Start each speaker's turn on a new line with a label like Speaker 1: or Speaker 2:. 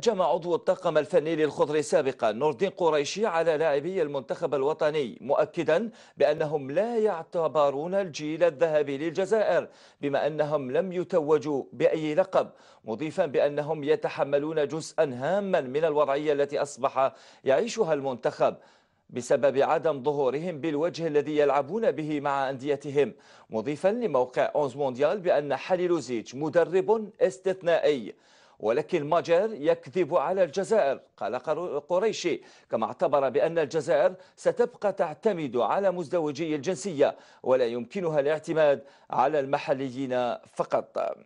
Speaker 1: جمع عضو الطاقم الفني للخضر سابقا نور الدين قريشي على لاعبي المنتخب الوطني مؤكدا بأنهم لا يعتبرون الجيل الذهبي للجزائر بما أنهم لم يتوجوا بأي لقب مضيفا بأنهم يتحملون جزءا هاما من الوضعية التي أصبح يعيشها المنتخب بسبب عدم ظهورهم بالوجه الذي يلعبون به مع أنديتهم مضيفا لموقع أونز مونديال بأن حليلوزيتش مدرب استثنائي ولكن المجر يكذب على الجزائر قال قريشي كما اعتبر بأن الجزائر ستبقى تعتمد على مزدوجي الجنسية ولا يمكنها الاعتماد على المحليين فقط